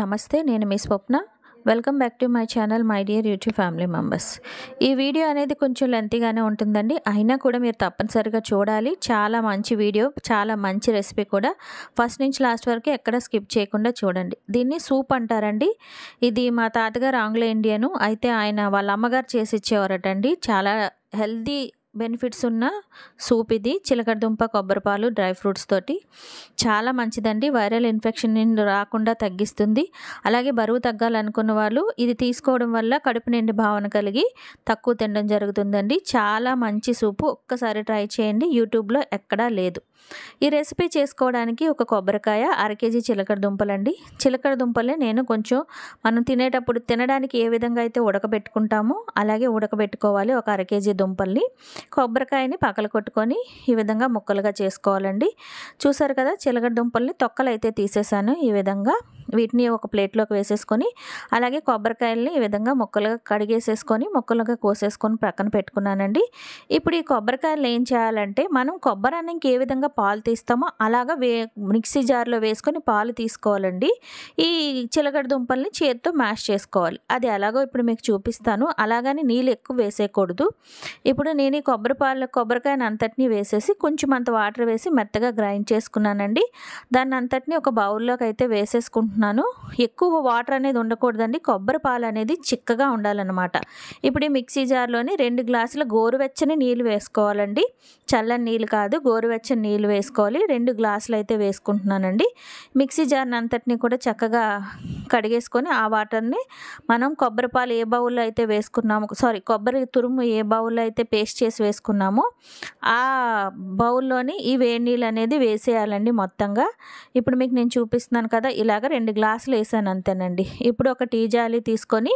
నమస్తే నేను మీ Swapna welcome back to my channel my dear YouTube family members ఈ వీడియో అనేది కొంచెం లెంతీగానే ఉంటుందండి అయినా కూడా మీరు తప్పనిసరిగా చూడాలి చాలా మంచి వీడియో చాలా మంచి రెసిపీ కూడా ఫస్ట్ నుంచి లాస్ట్ వరకు ఎక్కడ స్కిప్ చేయకుండా చూడండి దీన్ని సూప్ అంటారండి ఇది మా తాతగారు ఆంగ్లో ఇండియను అయితే ఆయన వాళ్ళ అమ్మగారు చేసి ఇచ్చేవారటండి చాలా హెల్దీ బెనిఫిట్స్ ఉన్న సూప్ ఇది చిలకడదుంప కొబ్బరిపాలు డ్రై ఫ్రూట్స్ తోటి చాలా మంచిదండి వైరల్ ఇన్ఫెక్షన్ రాకుండా తగ్గిస్తుంది అలాగే బరువు తగ్గాలనుకున్న వాళ్ళు ఇది తీసుకోవడం వల్ల కడుపు నిండి భావన కలిగి తక్కువ తినడం జరుగుతుందండి చాలా మంచి సూపు ఒక్కసారి ట్రై చేయండి యూట్యూబ్లో ఎక్కడా లేదు ఈ రెసిపీ చేసుకోవడానికి ఒక కొబ్బరికాయ అర కేజీ చిలకడ దుంపలండి చిలకడ దుంపలే నేను కొంచెం మనం తినేటప్పుడు తినడానికి ఏ విధంగా అయితే ఉడకబెట్టుకుంటామో అలాగే ఉడకబెట్టుకోవాలి ఒక అర కేజీ దుంపల్ని కొబ్బరికాయని పక్కలు కొట్టుకొని ఈ విధంగా ముక్కలుగా చేసుకోవాలండి చూసారు కదా చిలగడ దుంపల్ని తొక్కలు అయితే తీసేసాను ఈ విధంగా వీటిని ఒక ప్లేట్లోకి వేసేసుకొని అలాగే కొబ్బరికాయల్ని ఈ విధంగా ముక్కలుగా కడిగేసేసుకొని ముక్కలుగా కోసేసుకొని ప్రక్కన పెట్టుకున్నానండి ఇప్పుడు ఈ కొబ్బరికాయలు ఏం చేయాలంటే మనం కొబ్బరి అన్నంకి ఏ విధంగా పాలు తీస్తామో అలాగా వే మిక్సీ జార్లో వేసుకొని పాలు తీసుకోవాలండి ఈ చిలగడ దుంపల్ని చేతితో మ్యాష్ చేసుకోవాలి అది ఎలాగో ఇప్పుడు మీకు చూపిస్తాను అలాగని నీళ్ళు ఎక్కువ వేసేయకూడదు ఇప్పుడు నేను ఈ కొబ్బరి పాలు కొబ్బరికాయని అంతటినీ వేసేసి కొంచెం అంత వాటర్ వేసి మెత్తగా గ్రైండ్ చేసుకున్నానండి దాన్ని అంతటినీ ఒక బౌల్లోకి అయితే వేసేసుకుంటున్నాను అనుకుంటున్నాను ఎక్కువ వాటర్ అనేది ఉండకూడదండి కొబ్బరి పాలు అనేది చిక్కగా ఉండాలన్నమాట ఇప్పుడు ఈ మిక్సీ జార్లోని రెండు గ్లాసుల గోరువెచ్చని నీళ్ళు వేసుకోవాలండి చల్లని నీళ్ళు కాదు గోరువెచ్చని నీళ్ళు వేసుకోవాలి రెండు గ్లాసులు అయితే వేసుకుంటున్నానండి మిక్సీ జార్ని అంతటిని కూడా చక్కగా కడిగేసుకొని ఆ వాటర్ని మనం కొబ్బరి పాలు ఏ బౌల్లో అయితే వేసుకున్నాము సారీ కొబ్బరి తురుము ఏ బౌల్లో అయితే పేస్ట్ చేసి వేసుకున్నామో ఆ బౌల్లోని ఈ వేడి నీళ్ళు అనేది వేసేయాలండి మొత్తంగా ఇప్పుడు మీకు నేను చూపిస్తున్నాను కదా ఇలాగ రెండు గ్లాసులు వేసాను అంతేనండి ఇప్పుడు ఒక టీ జాలి తీసుకొని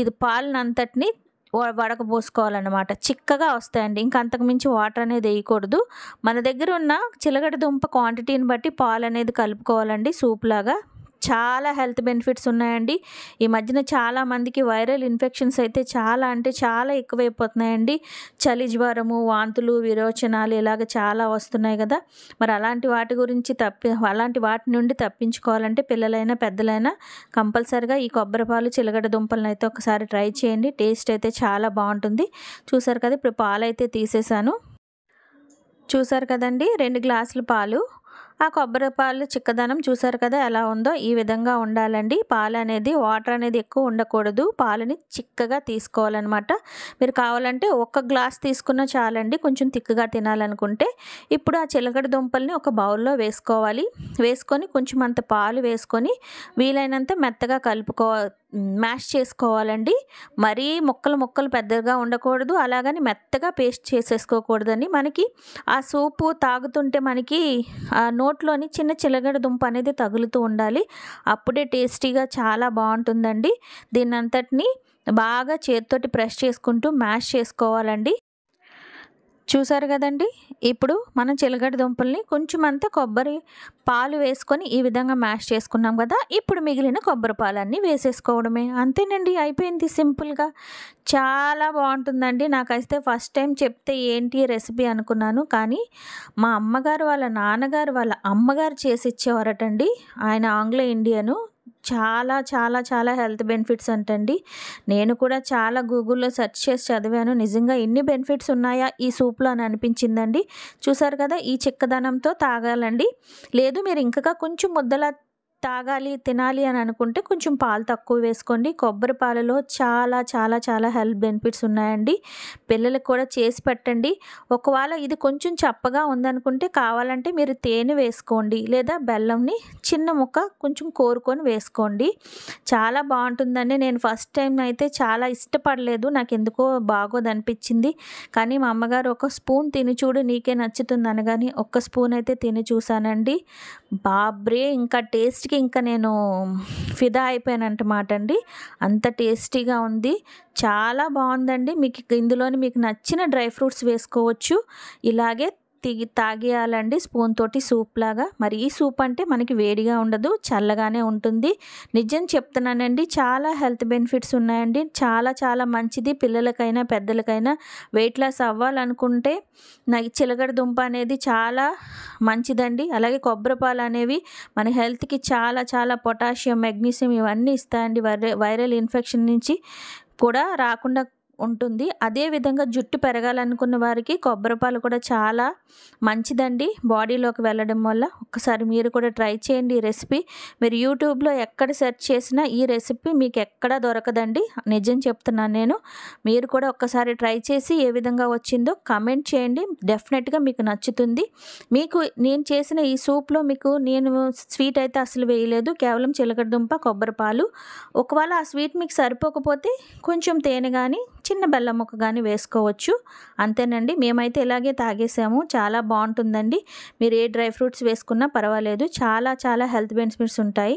ఇది పాలనంతటిని వడకపోసుకోవాలన్నమాట చిక్కగా వస్తాయండి ఇంకా అంతకుమించి వాటర్ అనేది వేయకూడదు మన దగ్గర ఉన్న చిలగడ దుంప క్వాంటిటీని బట్టి పాలు అనేది కలుపుకోవాలండి సూప్ లాగా చాలా హెల్త్ బెనిఫిట్స్ ఉన్నాయండి ఈ మధ్యన చాలా మందికి వైరల్ ఇన్ఫెక్షన్స్ అయితే చాలా అంటే చాలా ఎక్కువైపోతున్నాయండి చలి జ్వరము వాంతులు విరోచనాలు ఇలాగ చాలా వస్తున్నాయి కదా మరి అలాంటి వాటి గురించి తప్పి అలాంటి వాటి నుండి తప్పించుకోవాలంటే పిల్లలైనా పెద్దలైనా కంపల్సరిగా ఈ కొబ్బరిపాలు చిలగడ దుంపలను అయితే ఒకసారి ట్రై చేయండి టేస్ట్ అయితే చాలా బాగుంటుంది చూసారు కదా ఇప్పుడు పాలు అయితే తీసేసాను చూసారు కదండి రెండు గ్లాసుల పాలు ఆ కొబ్బరి పాలు చిక్కదనం చూసారు కదా ఎలా ఉందో ఈ విధంగా ఉండాలండి పాలు అనేది వాటర్ అనేది ఎక్కువ ఉండకూడదు పాలని చిక్కగా తీసుకోవాలన్నమాట మీరు కావాలంటే ఒక్క గ్లాస్ తీసుకున్న చాలండి కొంచెం తిక్కగా తినాలనుకుంటే ఇప్పుడు ఆ చిలకడ దుంపల్ని ఒక బౌల్లో వేసుకోవాలి వేసుకొని కొంచెం అంత పాలు వేసుకొని వీలైనంత మెత్తగా కలుపుకో మ్యాష్ చేసుకోవాలండి మరీ ముక్కలు ముక్కలు పెద్దగా ఉండకూడదు అలాగని మెత్తగా పేస్ట్ చేసేసుకోకూడదని మనకి ఆ సూపు తాగుతుంటే మనకి ఆ నోట్లోని చిన్న చిలగడ దుంప అనేది తగులుతూ ఉండాలి అప్పుడే టేస్టీగా చాలా బాగుంటుందండి దీన్నంతటిని బాగా చేతితోటి ప్రెస్ చేసుకుంటూ మ్యాష్ చేసుకోవాలండి చూసారు కదండి ఇప్పుడు మనం చిలగడ దుంపల్ని కొంచెం అంతా కొబ్బరి పాలు వేసుకొని ఈ విధంగా మ్యాష్ చేసుకున్నాం కదా ఇప్పుడు మిగిలిన కొబ్బరి పాలన్నీ వేసేసుకోవడమే అంతేనండి అయిపోయింది సింపుల్గా చాలా బాగుంటుందండి నాకైతే ఫస్ట్ టైం చెప్తే ఏంటి రెసిపీ అనుకున్నాను కానీ మా అమ్మగారు వాళ్ళ నాన్నగారు వాళ్ళ అమ్మగారు చేసి ఇచ్చేవారటండి ఆయన ఆంగ్ల ఇండియను చాలా చాలా చాలా హెల్త్ బెనిఫిట్స్ అంటండి నేను కూడా చాలా గూగుల్లో సెర్చ్ చేసి చదివాను నిజంగా ఎన్ని బెనిఫిట్స్ ఉన్నాయా ఈ సూప్లో అని అనిపించిందండి చూసారు కదా ఈ చిక్కదనంతో తాగాలండి లేదు మీరు ఇంకా కొంచెం ముద్దలా తాగాలి తినాలి అని అనుకుంటే కొంచెం పాలు తక్కువ వేసుకోండి కొబ్బరి పాలలో చాలా చాలా చాలా హెల్త్ బెనిఫిట్స్ ఉన్నాయండి పిల్లలకు కూడా చేసి పెట్టండి ఒకవేళ ఇది కొంచెం చప్పగా ఉందనుకుంటే కావాలంటే మీరు తేనె వేసుకోండి లేదా బెల్లంని చిన్న ముక్క కొంచెం కోరుకొని వేసుకోండి చాలా బాగుంటుందండి నేను ఫస్ట్ టైం అయితే చాలా ఇష్టపడలేదు నాకు ఎందుకో బాగోదనిపించింది కానీ మా అమ్మగారు ఒక స్పూన్ తిని చూడు నీకే నచ్చుతుంది అనగాని ఒక్క స్పూన్ అయితే తిని చూశానండి బాబ్రే ఇంకా టేస్ట్ టేస్ట్కి ఇంకా నేను ఫిదా మాట అండి అంత టేస్టీగా ఉంది చాలా బాగుందండి మీకు ఇందులోని మీకు నచ్చిన డ్రై ఫ్రూట్స్ వేసుకోవచ్చు ఇలాగే తిగి తాగేయాలండి స్పూన్ తోటి సూప్ లాగా మరి ఈ సూప్ అంటే మనకి వేడిగా ఉండదు చల్లగానే ఉంటుంది నిజం చెప్తున్నానండి చాలా హెల్త్ బెనిఫిట్స్ ఉన్నాయండి చాలా చాలా మంచిది పిల్లలకైనా పెద్దలకైనా వెయిట్ లాస్ అవ్వాలనుకుంటే నాకు చిలగడ దుంప అనేది చాలా మంచిదండి అలాగే కొబ్బరిపాలు అనేవి మన హెల్త్కి చాలా చాలా పొటాషియం మెగ్నీషియం ఇవన్నీ ఇస్తాయండి వైరల్ ఇన్ఫెక్షన్ నుంచి కూడా రాకుండా ఉంటుంది అదేవిధంగా జుట్టు పెరగాలనుకున్న వారికి కొబ్బరిపాలు కూడా చాలా మంచిదండి బాడీలోకి వెళ్ళడం వల్ల ఒక్కసారి మీరు కూడా ట్రై చేయండి ఈ రెసిపీ మీరు యూట్యూబ్లో ఎక్కడ సెర్చ్ చేసినా ఈ రెసిపీ మీకు ఎక్కడా దొరకదండి నిజం చెప్తున్నాను నేను మీరు కూడా ఒక్కసారి ట్రై చేసి ఏ విధంగా వచ్చిందో కమెంట్ చేయండి డెఫినెట్గా మీకు నచ్చుతుంది మీకు నేను చేసిన ఈ సూప్లో మీకు నేను స్వీట్ అయితే అసలు వేయలేదు కేవలం చిలకడదుంప కొబ్బరిపాలు ఒకవేళ ఆ స్వీట్ మీకు సరిపోకపోతే కొంచెం తేనె కానీ చిన్న బెల్లం ముక్క కానీ వేసుకోవచ్చు అంతేనండి మేమైతే ఇలాగే తాగేసాము చాలా బాగుంటుందండి మీరు ఏ డ్రై ఫ్రూట్స్ వేసుకున్నా పర్వాలేదు చాలా చాలా హెల్త్ బెనిఫిట్స్ ఉంటాయి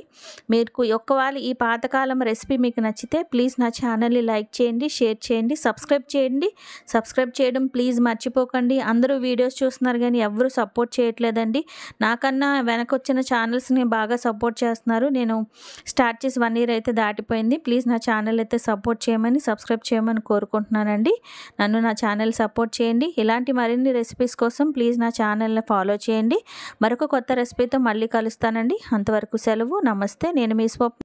మీకు ఒక్కవేళ ఈ పాతకాలం రెసిపీ మీకు నచ్చితే ప్లీజ్ నా ఛానల్ని లైక్ చేయండి షేర్ చేయండి సబ్స్క్రైబ్ చేయండి సబ్స్క్రైబ్ చేయడం ప్లీజ్ మర్చిపోకండి అందరూ వీడియోస్ చూస్తున్నారు కానీ ఎవరు సపోర్ట్ చేయట్లేదండి నాకన్నా వెనకొచ్చిన ఛానల్స్ని బాగా సపోర్ట్ చేస్తున్నారు నేను స్టార్ట్ చేసి వన్ ఇయర్ అయితే దాటిపోయింది ప్లీజ్ నా ఛానల్ అయితే సపోర్ట్ చేయమని సబ్స్క్రైబ్ చేయమని కోరు కోరుకుంటున్నానండి నన్ను నా ఛానల్ సపోర్ట్ చేయండి ఇలాంటి మరిన్ని రెసిపీస్ కోసం ప్లీజ్ నా ఛానల్ని ఫాలో చేయండి మరొక కొత్త రెసిపీతో మళ్ళీ కలుస్తానండి అంతవరకు సెలవు నమస్తే నేను మీ స్వప్న